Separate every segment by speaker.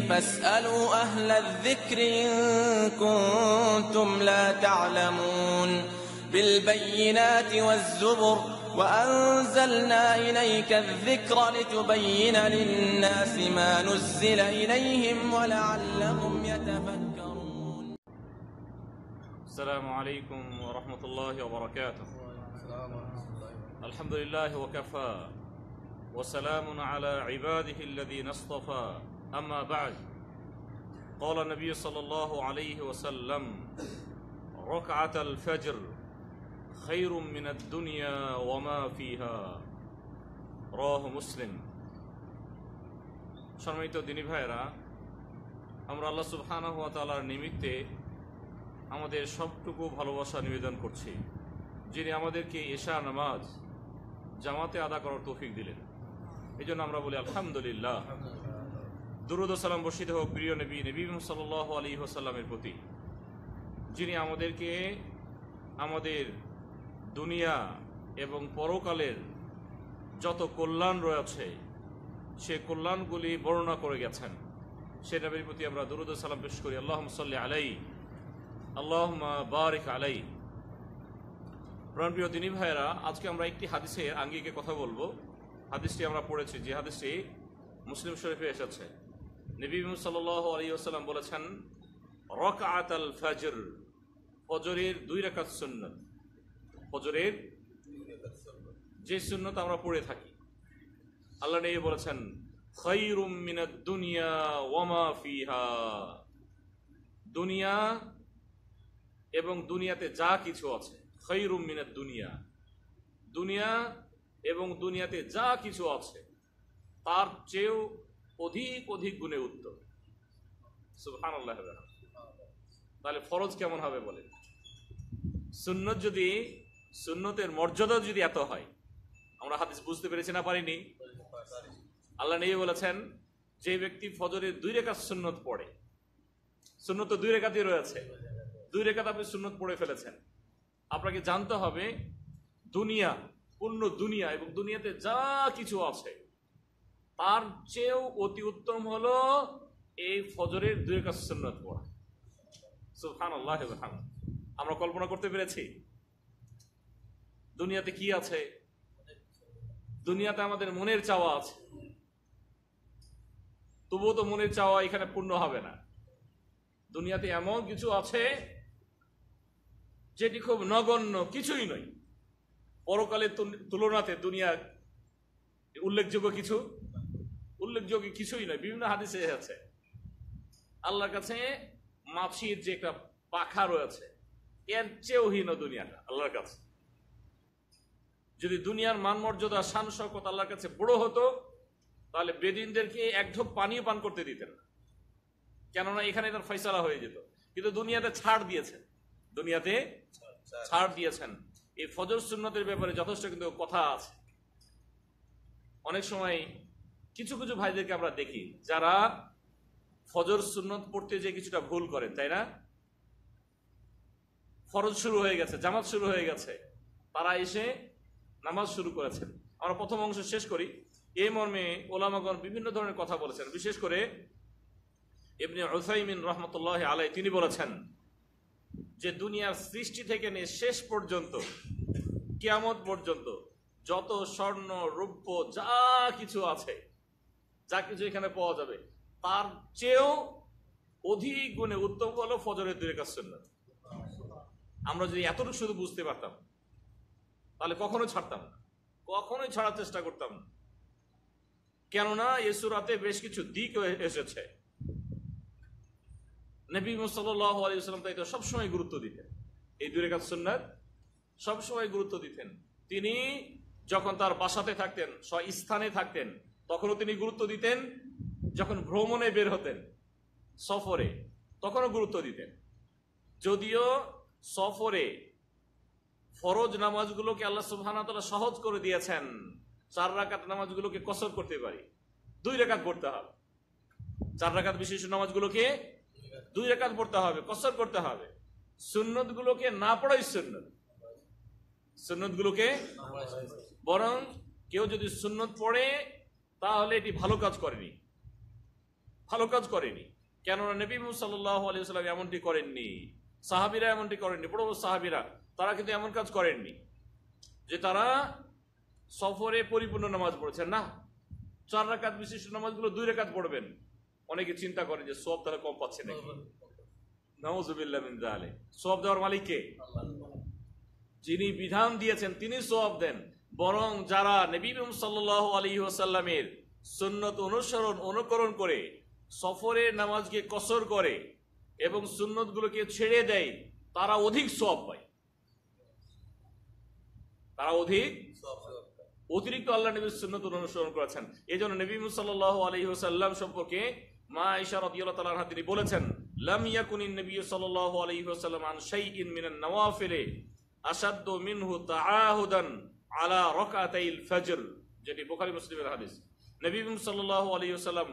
Speaker 1: فاسألوا أهل الذكر إن كنتم لا تعلمون بالبينات والزبر وأنزلنا إليك الذكر لتبين للناس ما نزل إليهم ولعلهم يتفكرون السلام عليكم ورحمة الله وبركاته الحمد لله وكفى وسلام على عباده الذين اصطفى أما بعد قال النبي صلى الله عليه وسلم ركعة الفجر خير من الدنيا وما فيها راه مسلم সম্মানিত দিনী ভাইরা আমরা আল্লাহ সুবহানা ওয়া তাআলার নিমিত্তে আমাদের সবটুকু ভালোবাসা নিবেদন করছি যিনি আমাদেরকে এশা নামাজ জামাতে আদা করার তৌফিক দিলেন এই জন্য আমরা বলি আলহামদুলিল্লাহ দুরুদ সালাম বর্ষিত হোক প্রিয় নবী নবী সাল আলী হোসাল্লামের প্রতি যিনি আমাদেরকে আমাদের দুনিয়া এবং পরকালের যত কল্যাণ রয়েছে সে কল্যাণগুলি বর্ণনা করে গেছেন সে নবীর প্রতি আমরা দুরুদ সালাম পেশ করি আল্লাহ সাল্লি আলাই আল্লাহ বারিক আলাই প্রাণপ্রিয় দিনী ভাইয়েরা আজকে আমরা একটি হাদিসের আঙ্গিকে কথা বলবো হাদিসটি আমরা পড়েছি যে হাদিসটি মুসলিম শরীফে এসেছে নবী সাল আলিয়াল্লাম বলেছেন রকাত আল ফাজর ফজরের দুই রাকাত সুন্নত ফজরের যে সুন্নত আমরা পড়ে থাকি আল্লাহ নবী বলেছেন খৈরুম মিনাদ দুনিয়া ওয়ামা ফিহা দুনিয়া এবং দুনিয়াতে যা কিছু আছে খৈরুম মিনাদ দুনিয়া দুনিয়া এবং দুনিয়াতে যা কিছু আছে তার চেয়েও অধিক অধিক গুণে উত্তম আল্লাহ তাহলে ফরজ কেমন হবে বলে সুন্নত যদি সুন্নতের মর্যাদা যদি এত হয় আমরা হাদিস বুঝতে পেরেছি না পারিনি আল্লাহ নেই বলেছেন যে ব্যক্তি ফজরের দুই রেখা সুন্নত পড়ে সুন্নত দুই রেখাতেই রয়েছে দুই রেখাতে আপনি সুন্নত পড়ে ফেলেছেন আপনাকে জানতে হবে দুনিয়া পূর্ণ দুনিয়া এবং দুনিয়াতে যা কিছু আছে তার চেয়েও অতি উত্তম হলো এই ফজরের দুই কাজ সুন্নত পড়া সুফান আল্লাহ আমরা কল্পনা করতে পেরেছি দুনিয়াতে কি আছে দুনিয়াতে আমাদের মনের চাওয়া আছে তবুও তো মনের চাওয়া এখানে পূর্ণ হবে না দুনিয়াতে এমন কিছু আছে যেটি খুব নগণ্য কিছুই নয় পরকালের তুলনাতে দুনিয়া উল্লেখযোগ্য কিছু উল্লেখযোগ্য কিছুই নয় বিভিন্ন হাদিসে আছে আল্লাহর কাছে মাছির যে একটা পাখা রয়েছে এর চেয়েও হীন দুনিয়াটা আল্লাহর কাছে যদি দুনিয়ার মান মর্যাদা শান শকত আল্লাহর কাছে বড় হতো তাহলে বেদিনদেরকে এক ঢোক পানিও পান করতে দিতেন না কেননা এখানে তার ফয়সলা হয়ে যেত কিন্তু দুনিয়াতে ছাড় দিয়েছেন দুনিয়াতে ছাড় দিয়েছেন এই ফজর সুন্নতের ব্যাপারে যথেষ্ট কিন্তু কথা আছে অনেক সময় কিছু কিছু ভাইদেরকে আমরা দেখি যারা ফজর সুন্নত পড়তে যে কিছুটা ভুল করেন তাই না ফরজ শুরু হয়ে গেছে জামাত শুরু হয়ে গেছে তারা এসে নামাজ শুরু করেছেন আমরা প্রথম অংশ শেষ করি এই মর্মে ওলামাগণ বিভিন্ন ধরনের কথা বলেছেন বিশেষ করে এমনি ওসাইমিন রহমতুল্লাহ আলাই তিনি বলেছেন যে দুনিয়ার সৃষ্টি থেকে নিয়ে শেষ পর্যন্ত কিয়ামত পর্যন্ত যত স্বর্ণ রৌপ্য যা কিছু আছে যা কিছু এখানে পাওয়া যাবে তার চেয়েও অধিক গুণে উত্তম হলো ফজরের দূরে কাজ আমরা যদি এতটুকু শুধু বুঝতে পারতাম তাহলে কখনো ছাড়তাম না কখনোই ছাড়ার চেষ্টা করতাম না কেননা এ বেশ কিছু দিক এসেছে নবী মুসাল্লাহ তাই তো সবসময় গুরুত্ব দিতেন এই দূরে কাজ সুন্নাত সবসময় গুরুত্ব দিতেন তিনি যখন তার বাসাতে থাকতেন স্থানে থাকতেন তখনও তিনি গুরুত্ব দিতেন যখন ভ্রমণে বের হতেন সফরে তখনও গুরুত্ব দিতেন যদিও সফরে ফরজ নামাজগুলোকে আল্লাহ সুবাহানাতলা সহজ করে দিয়েছেন চার রাকাত নামাজগুলোকে কসর করতে পারি দুই রেখাত পড়তে হবে চার রাকাত বিশেষ নামাজগুলোকে দুই রেখাত পড়তে হবে কসর করতে হবে সুন্নতগুলোকে না পড়াই সুন্নত গুলোকে বরং কেউ যদি সুন্নত পড়ে তাহলে এটি ভালো কাজ করেনি ভালো কাজ করেনি কেননা নবী সাল্লাহ এমনটি করেননি সাহাবিরা এমনটি করেননি বড় বড় সাহাবিরা তারা কিন্তু এমন কাজ করেননি যে তারা সফরে পরিপূর্ণ নামাজ পড়েছেন না চার রাকাত বিশিষ্ট নামাজগুলো দুই রেখাত পড়বেন অনেকে চিন্তা করেন যে সব তারা কম পাচ্ছে নাকি সব দেওয়ার মালিক কে যিনি বিধান দিয়েছেন তিনি সব দেন বরং যারা নবীম সাল্লাহ আলী ওসাল্লামের সুন্নত অনুসরণ অনুকরণ করে সফরের নামাজকে কসর করে এবং সুন্নতগুলোকে ছেড়ে দেয় তারা অধিক সব পায় তারা অধিক অতিরিক্ত আল্লাহ নবীর সুন্নত অনুসরণ করেছেন এই জন্য নবী সাল্লাহ আলী সাল্লাম সম্পর্কে মা ইশা রদিয়াল্লাহ তিনি বলেছেন লাম নবী সাল্লাহ আলহি সাল্লাম আন মিনহু তাআহুদান আলা রকাতাইল ফজর যেটি বোখারি মুসলিমের হাদিস নবীম সাল্লাহ আলী সাল্লাম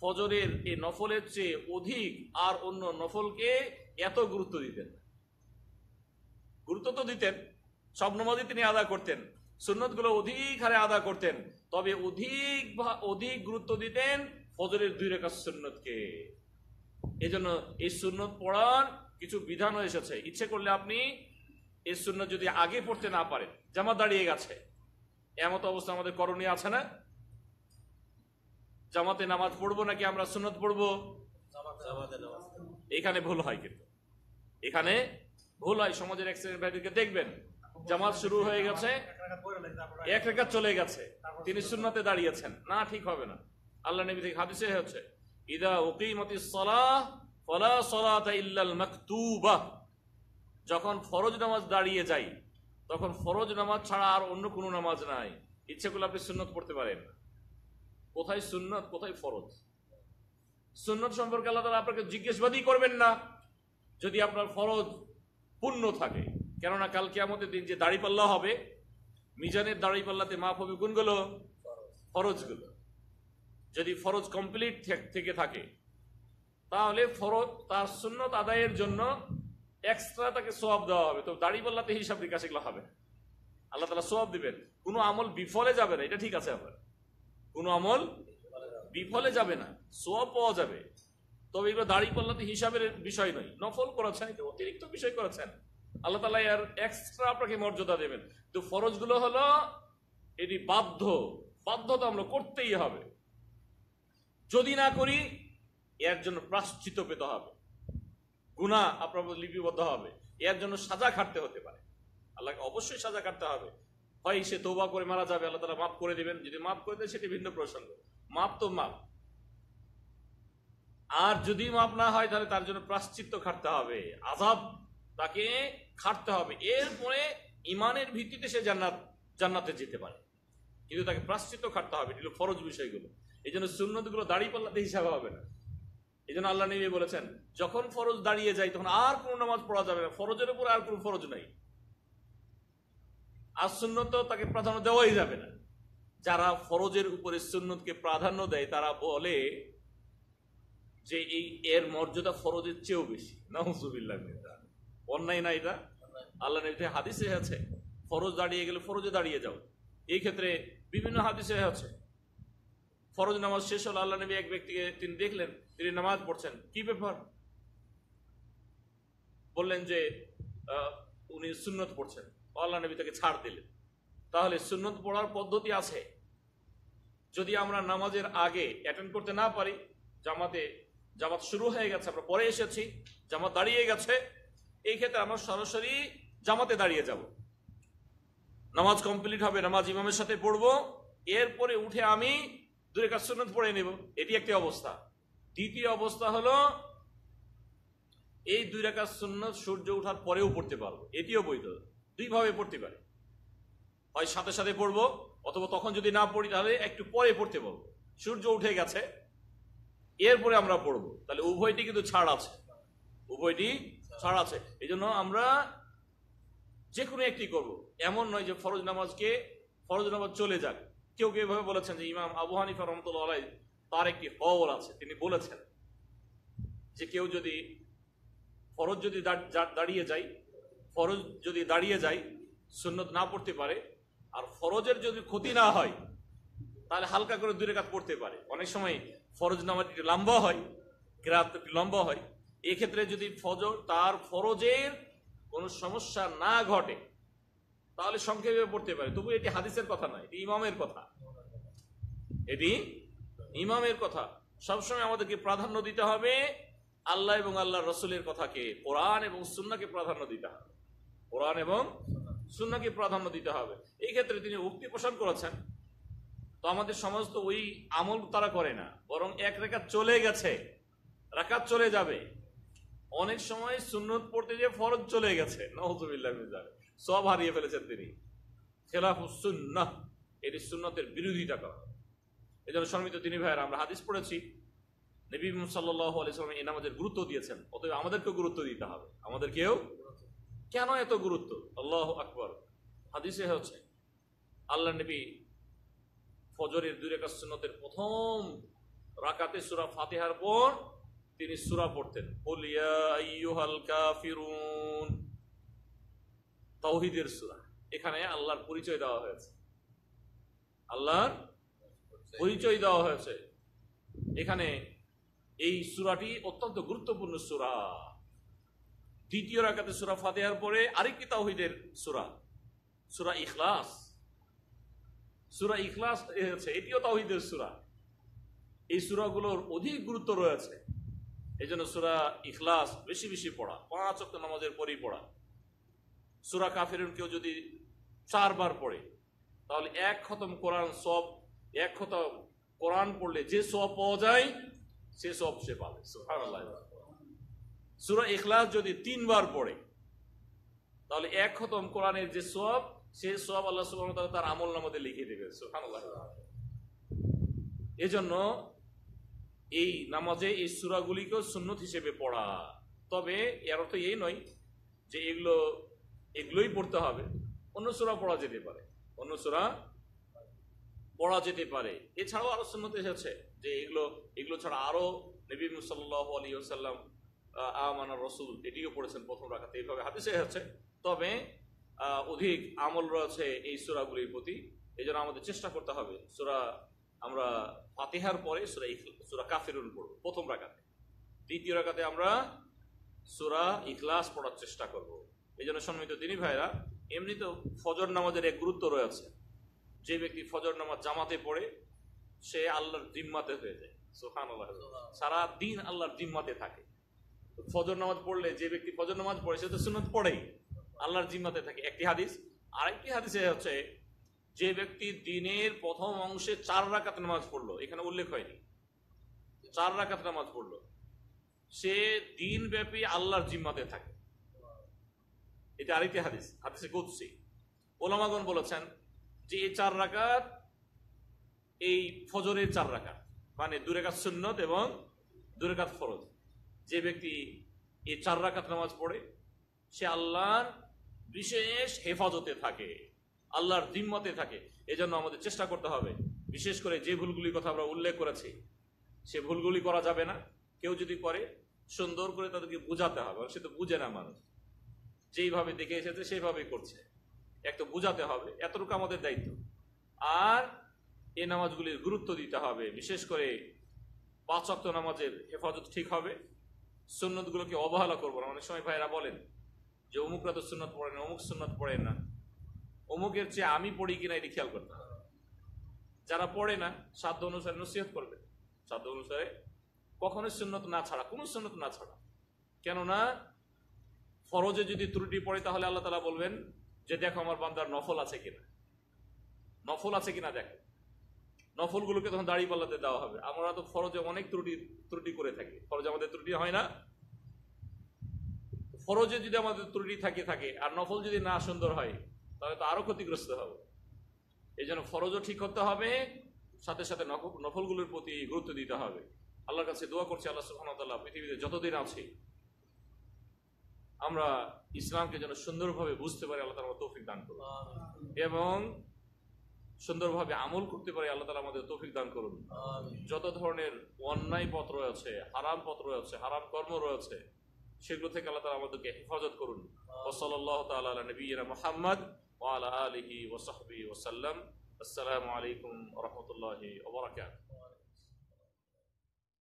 Speaker 1: ফজরের এই নফলের চেয়ে অধিক আর অন্য নফলকে এত গুরুত্ব দিতেন গুরুত্ব তো দিতেন সব নমাজই তিনি আদা করতেন সুন্নতগুলো অধিক হারে আদা করতেন তবে অধিক অধিক গুরুত্ব দিতেন ফজরের দুই রেখা সুন্নতকে এজন্য এই সুন্নত পড়ার কিছু বিধানও এসেছে ইচ্ছে করলে আপনি এই শূন্য যদি আগে পড়তে না পারে জামাত দাঁড়িয়ে গেছে এমত অবস্থা আমাদের করণীয় আছে না জামাতে নামাজ পড়বো নাকি আমরা সুন্নত পড়বো এখানে ভুল হয় কিন্তু এখানে ভুল হয় সমাজের এক্সিডেন্ট ভাইদেরকে দেখবেন জামাত শুরু হয়ে গেছে এক রেখা চলে গেছে তিনি সুন্নতে দাঁড়িয়েছেন না ঠিক হবে না আল্লাহ নবী থেকে হাদিসে হচ্ছে ইদা ওকিমতি সলা ফলা সলা ইল্লাল মাকতুবাহ যখন ফরজ নামাজ দাঁড়িয়ে যাই তখন ফরজ নামাজ ছাড়া আর অন্য কোনো নামাজ নাই ইচ্ছে করলে আপনি সুন্নত পড়তে পারেন কোথায় সুন্নত কোথায় ফরজ সুন্নত সম্পর্কে আল্লাহ তালা আপনাকে জিজ্ঞেসবাদই করবেন না যদি আপনার ফরজ পূর্ণ থাকে কেননা কালকে আমাদের দিন যে দাড়িপাল্লা হবে মিজানের দাড়িপাল্লাতে মাপ হবে কোনগুলো ফরজগুলো যদি ফরজ কমপ্লিট থেকে থাকে তাহলে ফরজ তার সুন্নত আদায়ের জন্য এক্সট্রা তাকে সোয়াব দেওয়া হবে তো দাড়ি বললাতে হিসাব নিকাশ এগুলো হবে আল্লাহ তালা সোয়াব দিবেন কোনো আমল বিফলে যাবে না এটা ঠিক আছে আপনার কোনো আমল বিফলে যাবে না সোয়াব পাওয়া যাবে তবে এগুলো দাড়ি পাল্লাতে হিসাবের বিষয় নয় নফল করেছেন এটা অতিরিক্ত বিষয় করেছেন আল্লাহ তালা আর এক্সট্রা আপনাকে মর্যাদা দেবেন তো ফরজগুলো হলো এটি বাধ্য বাধ্য তো আমরা করতেই হবে যদি না করি এর জন্য প্রাশ্চিত পেতে হবে গুণা আপনার লিপিবদ্ধ হবে এর জন্য সাজা খাটতে হতে পারে আল্লাহকে অবশ্যই সাজা কাটতে হবে হয় সে তোবা করে মারা যাবে আল্লাহ তালা মাফ করে দিবেন যদি মাফ করে দেয় সেটি ভিন্ন প্রসঙ্গ মাপ তো মাপ আর যদি মাপ না হয় তাহলে তার জন্য প্রাশ্চিত্য খাটতে হবে আজাব তাকে খাটতে হবে এরপরে ইমানের ভিত্তিতে সে জান্নাত জান্নাতে যেতে পারে কিন্তু তাকে প্রাশ্চিত্য খাটতে হবে ফরজ বিষয়গুলো এই জন্য সুন্নতগুলো দাঁড়িয়ে পাল্লাতে হিসাবে হবে না এই জন্য আল্লাহ নবী বলেছেন যখন ফরজ দাঁড়িয়ে যায় তখন আর কোন নামাজ পড়া যাবে না ফরজের উপর আর কোন ফরজ নাই আর সুন্নত তাকে প্রাধান্য দেওয়াই যাবে না যারা ফরজের উপরে সুন্নতকে প্রাধান্য দেয় তারা বলে যে এই এর মর্যাদা ফরজের চেয়েও বেশি নাহজুবিল্লাহ অন্যায় না এটা আল্লাহ নবীতে হাদিসে আছে ফরজ দাঁড়িয়ে গেলে ফরজে দাঁড়িয়ে যাও এই ক্ষেত্রে বিভিন্ন হাদিসে আছে ফরজ নামাজ শেষ হল আল্লাহ নবী এক ব্যক্তিকে তিনি দেখলেন তিনি নামাজ পড়ছেন কি ব্যাপার বললেন যে উনি সুন্নত পড়ছেন আল্লাহ নবী তাকে ছাড় দিলেন তাহলে সুন্নত পড়ার পদ্ধতি আছে যদি আমরা নামাজের আগে অ্যাটেন্ড করতে না পারি জামাতে জামাত শুরু হয়ে গেছে আমরা পরে এসেছি জামাত দাঁড়িয়ে গেছে এই ক্ষেত্রে আমরা সরাসরি জামাতে দাঁড়িয়ে যাব নামাজ কমপ্লিট হবে নামাজ ইমামের সাথে পড়বো এরপরে উঠে আমি দূরে কাজ সুন্নত পড়ে নেব এটি একটি অবস্থা দ্বিতীয় অবস্থা হলো এই দুই রেখা শূন্য সূর্য উঠার পরেও পড়তে পারবো এটিও বৈধ দুইভাবে পড়তে পারে হয় সাথে সাথে পড়বো অথবা তখন যদি না পড়ি তাহলে একটু পরে পড়তে পারবো সূর্য উঠে গেছে এরপরে আমরা পড়বো তাহলে উভয়টি কিন্তু ছাড় আছে উভয়টি ছাড় আছে এই জন্য আমরা যে কোনো একটি করব। এমন নয় যে ফরজ নামাজকে ফরজ নামাজ চলে যাক কেউ কেউ এভাবে বলেছেন যে ইমাম আবু হানিফা রহমতুল্লাহ তার একটি হওয়ার আছে তিনি বলেছেন যে কেউ যদি ফরজ যদি দাঁড়িয়ে যায় ফরজ যদি দাঁড়িয়ে যায় সুন্নত না পড়তে পারে আর ফরজের যদি ক্ষতি না হয় তাহলে হালকা করে দূরে কাজ পড়তে পারে অনেক সময় ফরজ নামাজ একটু লম্বা হয় কেরাত একটু লম্বা হয় এক্ষেত্রে যদি ফজর তার ফরজের কোনো সমস্যা না ঘটে তাহলে সংক্ষেপে পড়তে পারে তবু এটি হাদিসের কথা নয় এটি ইমামের কথা এটি ইমামের কথা সবসময় আমাদেরকে প্রাধান্য দিতে হবে আল্লাহ এবং আল্লাহ রসুলের কথাকে কোরআন এবং সুন্নাকে প্রাধান্য দিতে হবে কোরআন এবং সুন্নাকে প্রাধান্য দিতে হবে এই ক্ষেত্রে তিনি উক্তি পোষণ করেছেন তো আমাদের সমাজ তো ওই আমল তারা করে না বরং এক রেখা চলে গেছে রাকাত চলে যাবে অনেক সময় সুন্নত পড়তে যে ফরজ চলে গেছে নজবিল্লাহ সব হারিয়ে ফেলেছেন তিনি খেলাফ সুন্না এটি সুন্নতের বিরোধিতা করা এই জন্য সম্মিত তিনি ভাইয়ের আমরা হাদিস পড়েছি নবী সাল্লাহ আলিয়াল্লাম এ নামাজের গুরুত্ব দিয়েছেন অতএব আমাদেরকেও গুরুত্ব দিতে হবে কেউ কেন এত গুরুত্ব আল্লাহ আকবর হাদিসে হচ্ছে আল্লাহ নবী ফজরের দূরে কাসনতের প্রথম রাকাতে সুরা ফাতেহার পর তিনি সুরা পড়তেন ফিরুন তৌহিদের সুরা এখানে আল্লাহর পরিচয় দেওয়া হয়েছে আল্লাহর পরিচয় দেওয়া হয়েছে এখানে এই সুরাটি অত্যন্ত গুরুত্বপূর্ণ সুরা দ্বিতীয় রাখাতে সুরা ফাতেহার পরে আরেকটি তাহিদের সুরা সুরা ইখলাস সুরা ইখলাস হয়েছে এটিও তাহিদের সুরা এই সুরাগুলোর অধিক গুরুত্ব রয়েছে এই জন্য সুরা ইখলাস বেশি বেশি পড়া পাঁচ অক্ট নামাজের পরেই পড়া সুরা কাফের কেউ যদি চারবার পড়ে তাহলে এক খতম কোরআন সব এক কথা কোরআন পড়লে যে সব পাওয়া যায় সে সব সে পাবে সুরা এখলাস যদি তিনবার পড়ে তাহলে এক খতম কোরআনের যে সব সে সব আল্লাহ সুবাহ তার আমল নামাতে লিখে দেবে এজন্য এই নামাজে এই সুরাগুলিকেও সুন্নত হিসেবে পড়া তবে এর অর্থ এই নয় যে এগুলো এগুলোই পড়তে হবে অন্য সুরা পড়া যেতে পারে অন্য সুরা পড়া যেতে পারে এছাড়াও আরো সুন্নত এসেছে যে এগুলো এগুলো ছাড়া আরও নবী মুসাল্লাহ আলী আসাল্লাম আমানা রসুল এটিও পড়েছেন প্রথম রাখাতে এইভাবে হাদিসে এসেছে তবে অধিক আমল রয়েছে এই সুরাগুলির প্রতি এই জন্য আমাদের চেষ্টা করতে হবে সুরা আমরা ফাতিহার পরে সুরা সুরা কাফিরুল পড়ব প্রথম রাখাতে দ্বিতীয় রাখাতে আমরা সুরা ইখলাস পড়ার চেষ্টা করব এই জন্য সম্মিত তিনি ভাইরা এমনিতেও ফজর নামাজের এক গুরুত্ব রয়েছে যে ব্যক্তি ফজর নামাজ জামাতে পড়ে সে আল্লাহর জিম্মাতে হয়ে যায় সোহান সারা দিন আল্লাহর জিম্মাতে থাকে ফজর নামাজ পড়লে যে ব্যক্তি ফজর নামাজ পড়ে সে তো সুনত পড়েই আল্লাহর জিম্মাতে থাকে একটি হাদিস আরেকটি হাদিসে হচ্ছে যে ব্যক্তি দিনের প্রথম অংশে চার রাকাত নামাজ পড়লো এখানে উল্লেখ হয়নি চার রাকাত নামাজ পড়লো সে দিনব্যাপী আল্লাহর জিম্মাতে থাকে এটা আরেকটি হাদিস হাদিসে কুদসি ওলামাগন বলেছেন যে চার রাকাত এই ফজরের চার রাকাত মানে দুরেকাত সুন্নত এবং কাত ফরজ যে ব্যক্তি এই চার রাকাত নামাজ পড়ে সে আল্লাহর বিশেষ হেফাজতে থাকে আল্লাহর দিম্মতে থাকে এজন্য আমাদের চেষ্টা করতে হবে বিশেষ করে যে ভুলগুলির কথা আমরা উল্লেখ করেছি সে ভুলগুলি করা যাবে না কেউ যদি করে সুন্দর করে তাদেরকে বোঝাতে হবে সে তো বুঝে না মানুষ যেইভাবে দেখে এসেছে সেইভাবেই করছে এক তো বোঝাতে হবে এতটুকু আমাদের দায়িত্ব আর এ নামাজগুলির গুরুত্ব দিতে হবে বিশেষ করে পাঁচ অক্ত নামাজের হেফাজত ঠিক হবে সুন্নতগুলোকে অবহেলা করবো না অনেক সময় ভাইরা বলেন যে অমুকরা তো সুন্নত পড়ে না অমুক সুন্নত পড়ে না অমুকের চেয়ে আমি পড়ি কিনা এটি খেয়াল করতে হবে যারা পড়ে না সাধ্য অনুসারে নসিহত করবে সাধ্য অনুসারে কখনো সুন্নত না ছাড়া কোনো সুন্নত না ছাড়া কেননা ফরজে যদি ত্রুটি পড়ে তাহলে আল্লাহ তালা বলবেন যে দেখো আমার বান্দার নফল আছে কিনা নফল আছে কিনা দেখো নফলগুলোকে তখন দাড়ি পাল্লাতে দেওয়া হবে আমরা তো ফরজে অনেক ত্রুটি ত্রুটি করে থাকি ফরজে আমাদের ত্রুটি হয় না ফরজে যদি আমাদের ত্রুটি থাকে থাকে আর নফল যদি না সুন্দর হয় তাহলে তো আরো ক্ষতিগ্রস্ত হবে এই জন্য ফরজও ঠিক করতে হবে সাথে সাথে নফলগুলোর প্রতি গুরুত্ব দিতে হবে আল্লাহর কাছে দোয়া করছি আল্লাহ সুহামতাল্লাহ পৃথিবীতে যতদিন আছে আমরা ইসলামকে যেন সুন্দরভাবে বুঝতে পারি আল্লাহ তালা তৌফিক দান করুন এবং সুন্দরভাবে আমল করতে পারি আল্লাহ তালা আমাদের তৌফিক দান করুন যত ধরনের অন্যায় পত্র রয়েছে হারাম পত্র রয়েছে হারাম কর্ম রয়েছে সেগুলো থেকে আল্লাহ তালা আমাদেরকে হেফাজত করুন ওসল্লাহ তালা নবীনা মোহাম্মদ ওয়াল আলহি ওসাহবি ওসাল্লাম আসসালামু আলাইকুম রহমতুল্লাহ ওবরাকাত